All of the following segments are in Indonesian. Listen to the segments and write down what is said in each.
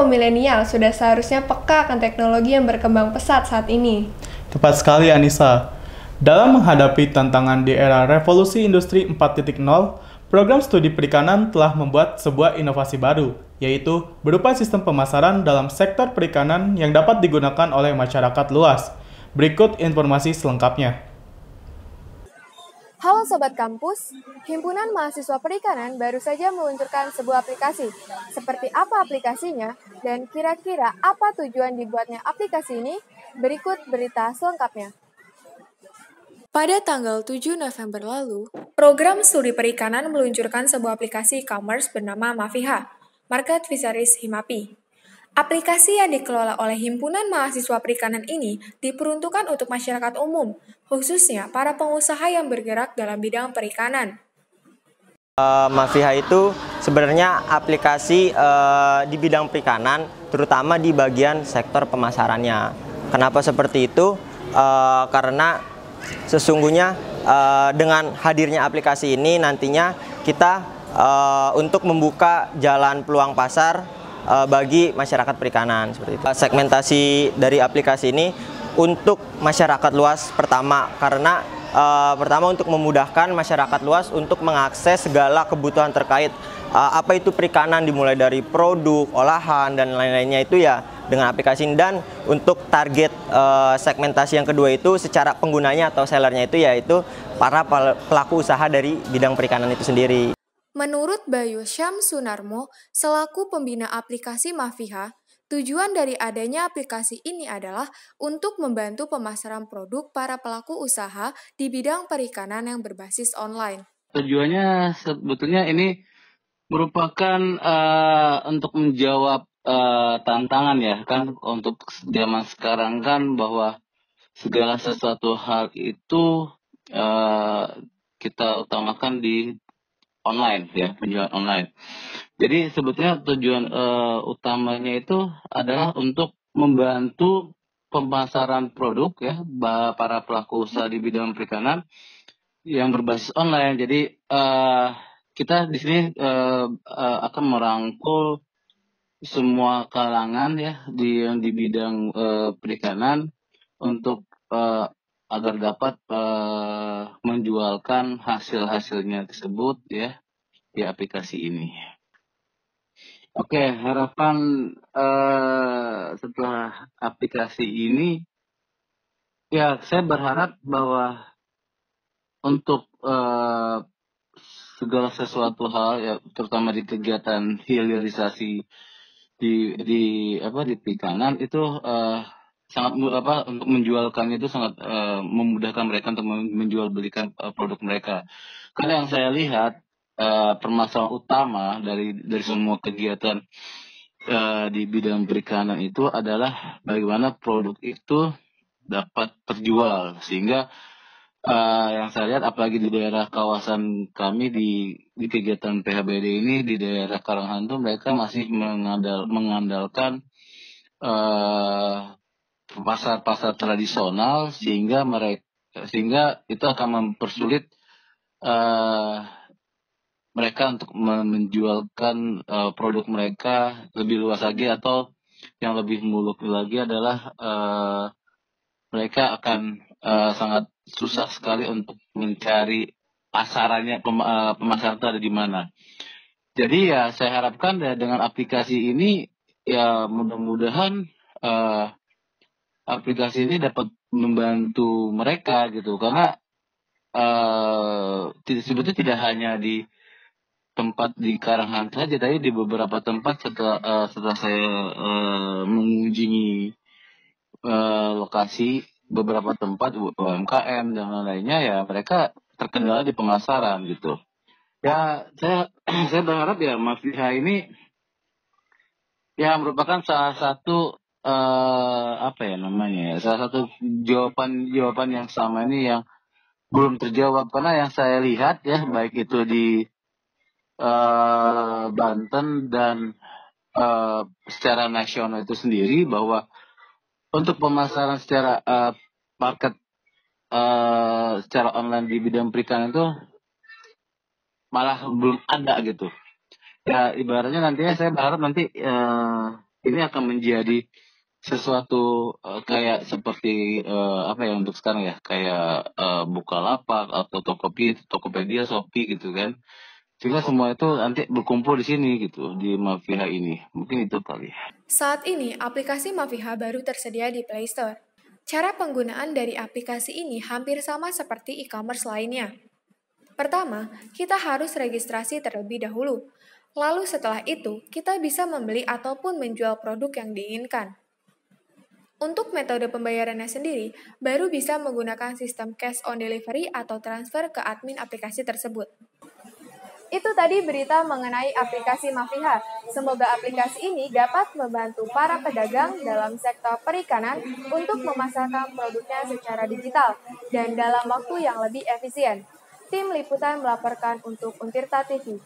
kaum milenial sudah seharusnya peka akan teknologi yang berkembang pesat saat ini. Tepat sekali Anissa. Dalam menghadapi tantangan di era revolusi industri 4.0, program studi perikanan telah membuat sebuah inovasi baru, yaitu berupa sistem pemasaran dalam sektor perikanan yang dapat digunakan oleh masyarakat luas. Berikut informasi selengkapnya. Halo Sobat Kampus, Himpunan Mahasiswa Perikanan baru saja meluncurkan sebuah aplikasi. Seperti apa aplikasinya dan kira-kira apa tujuan dibuatnya aplikasi ini? Berikut berita selengkapnya. Pada tanggal 7 November lalu, program studi perikanan meluncurkan sebuah aplikasi e-commerce bernama Mafiha, Market Fisheries Himapi. Aplikasi yang dikelola oleh himpunan mahasiswa perikanan ini diperuntukkan untuk masyarakat umum, khususnya para pengusaha yang bergerak dalam bidang perikanan. Uh, eh, Mafia itu sebenarnya aplikasi uh, di bidang perikanan, terutama di bagian sektor pemasarannya. Kenapa seperti itu? Uh, karena sesungguhnya uh, dengan hadirnya aplikasi ini nantinya kita uh, untuk membuka jalan peluang pasar uh, bagi masyarakat perikanan seperti itu. Segmentasi dari aplikasi ini untuk masyarakat luas pertama karena uh, pertama untuk memudahkan masyarakat luas untuk mengakses segala kebutuhan terkait uh, apa itu perikanan dimulai dari produk, olahan dan lain-lainnya itu ya dengan aplikasi ini dan untuk target uh, segmentasi yang kedua itu secara penggunanya atau sellernya itu yaitu para pelaku usaha dari bidang perikanan itu sendiri. Menurut Bayu Syam Sunarmo, selaku pembina aplikasi Mafiha, tujuan dari adanya aplikasi ini adalah untuk membantu pemasaran produk para pelaku usaha di bidang perikanan yang berbasis online. Tujuannya sebetulnya ini merupakan uh, untuk menjawab uh, tantangan ya kan untuk zaman sekarang kan bahwa segala sesuatu hal itu uh, kita utamakan di online ya penjualan online. Jadi sebetulnya tujuan uh, utamanya itu adalah untuk membantu pemasaran produk ya para pelaku usaha di bidang perikanan yang berbasis online. Jadi uh, kita di sini uh, uh, akan merangkul semua kalangan ya di yang di bidang uh, perikanan untuk uh, agar dapat uh, menjualkan hasil-hasilnya tersebut ya di aplikasi ini. Oke, okay, harapan uh, setelah aplikasi ini ya saya berharap bahwa untuk uh, segala sesuatu hal ya terutama di kegiatan hilirisasi di di apa di perikanan itu uh, sangat apa untuk kami itu sangat uh, memudahkan mereka untuk menjual belikan uh, produk mereka. Karena yang saya lihat uh, permasalahan utama dari dari semua kegiatan uh, di bidang perikanan itu adalah bagaimana produk itu dapat terjual sehingga uh, yang saya lihat apalagi di daerah kawasan kami di di kegiatan PHBD ini di daerah Karanghantu mereka masih mengandal mengandalkan uh, pasar-pasar tradisional sehingga mereka sehingga itu akan mempersulit uh, mereka untuk menjualkan uh, produk mereka lebih luas lagi atau yang lebih muluk lagi adalah uh, mereka akan uh, sangat susah sekali untuk mencari pasarannya pem, uh, pemasar itu ada di mana. Jadi ya saya harapkan ya, dengan aplikasi ini ya mudah-mudahan uh, aplikasi ini dapat membantu mereka gitu karena uh, sebetulnya tidak hanya di tempat di Karanghan saja tapi di beberapa tempat setelah uh, setelah saya uh, mengunjungi uh, lokasi beberapa tempat UMKM dan lain-lainnya ya mereka terkendala di pemasaran gitu ya saya saya berharap ya Mas Bisa ini ya merupakan salah satu uh, apa ya namanya ya salah satu jawaban jawaban yang sama ini yang belum terjawab karena yang saya lihat ya baik itu di uh, Banten dan uh, secara nasional itu sendiri bahwa untuk pemasaran secara uh, market uh, secara online di bidang perikanan itu malah belum ada gitu ya ibaratnya nantinya saya berharap nanti uh, ini akan menjadi sesuatu uh, kayak seperti uh, apa ya untuk sekarang ya kayak uh, lapak atau Tokopedia, Tokopedia, Shopee gitu kan. Sehingga semua itu nanti berkumpul di sini gitu di Mafia ini. Mungkin itu kali. Saat ini aplikasi Mafia baru tersedia di Play Store. Cara penggunaan dari aplikasi ini hampir sama seperti e-commerce lainnya. Pertama, kita harus registrasi terlebih dahulu. Lalu setelah itu, kita bisa membeli ataupun menjual produk yang diinginkan. Untuk metode pembayarannya sendiri, baru bisa menggunakan sistem cash on delivery atau transfer ke admin aplikasi tersebut. Itu tadi berita mengenai aplikasi Mafiha. Semoga aplikasi ini dapat membantu para pedagang dalam sektor perikanan untuk memasarkan produknya secara digital dan dalam waktu yang lebih efisien. Tim Liputan melaporkan untuk Untirta TV.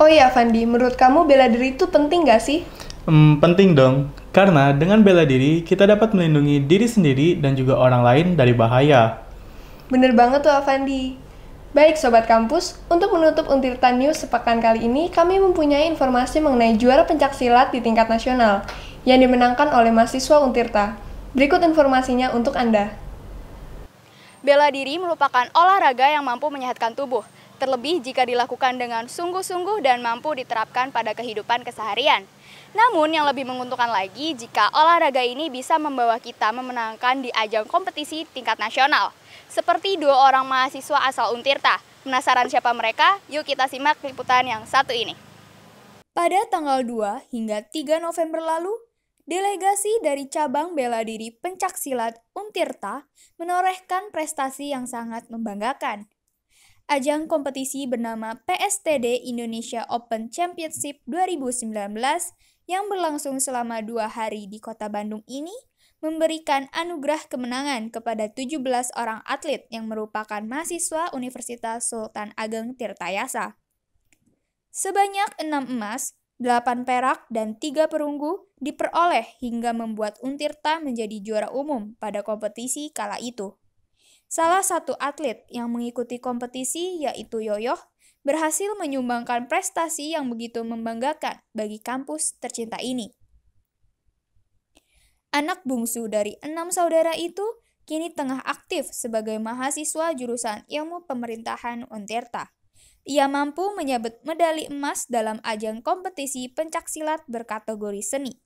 Oh iya, Fandi, menurut kamu bela diri itu penting nggak sih? Hmm, penting dong. Karena dengan bela diri, kita dapat melindungi diri sendiri dan juga orang lain dari bahaya. Bener banget tuh Avandi. Baik Sobat Kampus, untuk menutup Untirta News sepekan kali ini, kami mempunyai informasi mengenai juara pencak silat di tingkat nasional yang dimenangkan oleh mahasiswa Untirta. Berikut informasinya untuk Anda. Bela diri merupakan olahraga yang mampu menyehatkan tubuh, terlebih jika dilakukan dengan sungguh-sungguh dan mampu diterapkan pada kehidupan keseharian. Namun yang lebih menguntungkan lagi jika olahraga ini bisa membawa kita memenangkan di ajang kompetisi tingkat nasional. Seperti dua orang mahasiswa asal Untirta. Penasaran siapa mereka? Yuk kita simak liputan yang satu ini. Pada tanggal 2 hingga 3 November lalu, delegasi dari cabang bela diri pencak silat Untirta menorehkan prestasi yang sangat membanggakan. Ajang kompetisi bernama PSTD Indonesia Open Championship 2019 yang berlangsung selama dua hari di kota Bandung ini memberikan anugerah kemenangan kepada 17 orang atlet yang merupakan mahasiswa Universitas Sultan Ageng Tirtayasa. Sebanyak enam emas, 8 perak, dan tiga perunggu diperoleh hingga membuat Untirta menjadi juara umum pada kompetisi kala itu. Salah satu atlet yang mengikuti kompetisi yaitu Yoyoh berhasil menyumbangkan prestasi yang begitu membanggakan bagi kampus tercinta ini. Anak bungsu dari enam saudara itu kini tengah aktif sebagai mahasiswa jurusan ilmu pemerintahan Unterta. Ia mampu menyabet medali emas dalam ajang kompetisi pencaksilat berkategori seni.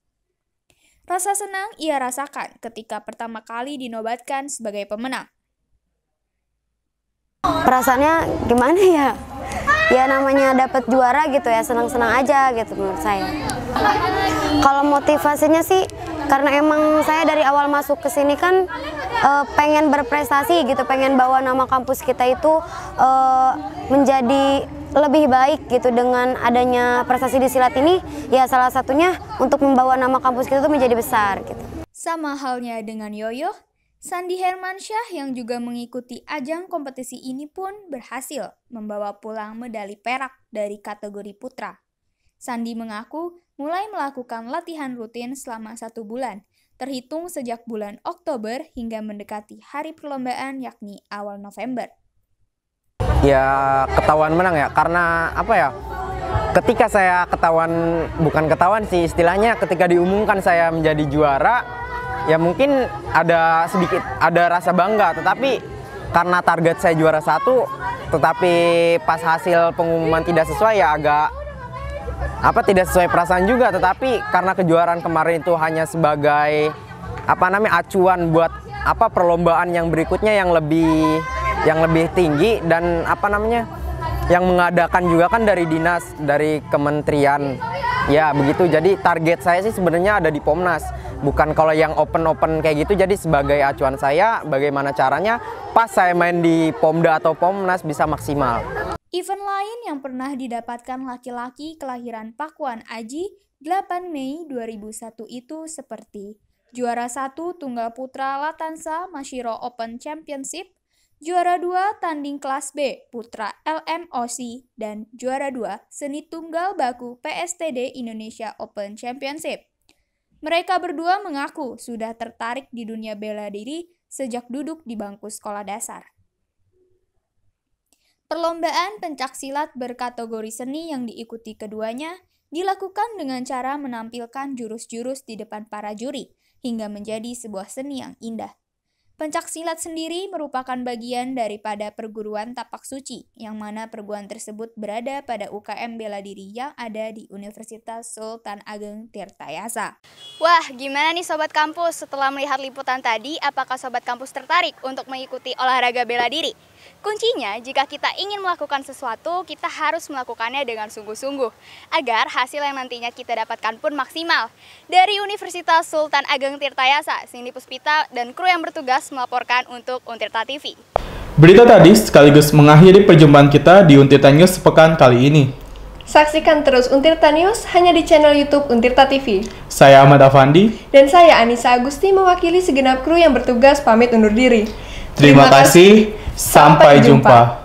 Rasa senang ia rasakan ketika pertama kali dinobatkan sebagai pemenang. Perasaannya gimana ya? ya namanya dapat juara gitu ya senang-senang aja gitu menurut saya. Kalau motivasinya sih karena emang saya dari awal masuk ke sini kan e, pengen berprestasi gitu, pengen bawa nama kampus kita itu e, menjadi lebih baik gitu dengan adanya prestasi di silat ini ya salah satunya untuk membawa nama kampus kita itu menjadi besar gitu. Sama halnya dengan Yoyo, Sandi Hermansyah yang juga mengikuti ajang kompetisi ini pun berhasil membawa pulang medali perak dari kategori putra. Sandi mengaku mulai melakukan latihan rutin selama satu bulan, terhitung sejak bulan Oktober hingga mendekati hari perlombaan yakni awal November. Ya ketahuan menang ya, karena apa ya, ketika saya ketahuan, bukan ketahuan sih istilahnya ketika diumumkan saya menjadi juara, ya mungkin ada sedikit ada rasa bangga tetapi karena target saya juara satu tetapi pas hasil pengumuman tidak sesuai ya agak apa tidak sesuai perasaan juga tetapi karena kejuaraan kemarin itu hanya sebagai apa namanya acuan buat apa perlombaan yang berikutnya yang lebih yang lebih tinggi dan apa namanya yang mengadakan juga kan dari dinas dari kementerian ya begitu jadi target saya sih sebenarnya ada di Pomnas bukan kalau yang open-open kayak gitu jadi sebagai acuan saya bagaimana caranya pas saya main di Pomda atau Pomnas bisa maksimal. Event lain yang pernah didapatkan laki-laki kelahiran Pakuan Aji 8 Mei 2001 itu seperti juara satu Tunggal Putra Latansa Mashiro Open Championship, juara dua tanding kelas B Putra LMOC, dan juara dua Seni Tunggal Baku PSTD Indonesia Open Championship. Mereka berdua mengaku sudah tertarik di dunia bela diri sejak duduk di bangku sekolah dasar. Perlombaan pencaksilat berkategori seni yang diikuti keduanya dilakukan dengan cara menampilkan jurus-jurus di depan para juri hingga menjadi sebuah seni yang indah. Pencak silat sendiri merupakan bagian daripada perguruan tapak suci, yang mana perguruan tersebut berada pada UKM bela diri yang ada di Universitas Sultan Ageng Tirtayasa. Wah, gimana nih Sobat Kampus? Setelah melihat liputan tadi, apakah Sobat Kampus tertarik untuk mengikuti olahraga bela diri? Kuncinya, jika kita ingin melakukan sesuatu, kita harus melakukannya dengan sungguh-sungguh, agar hasil yang nantinya kita dapatkan pun maksimal. Dari Universitas Sultan Ageng Tirtayasa, Cindy Puspita, dan kru yang bertugas melaporkan untuk Untirta TV. Berita tadi sekaligus mengakhiri perjumpaan kita di Untirta News sepekan kali ini. Saksikan terus Untirta News hanya di channel YouTube Untirta TV. Saya Ahmad Afandi. Dan saya Anissa Agusti mewakili segenap kru yang bertugas pamit undur diri. Terima, Terima kasih. kasih. Sampai jumpa. jumpa.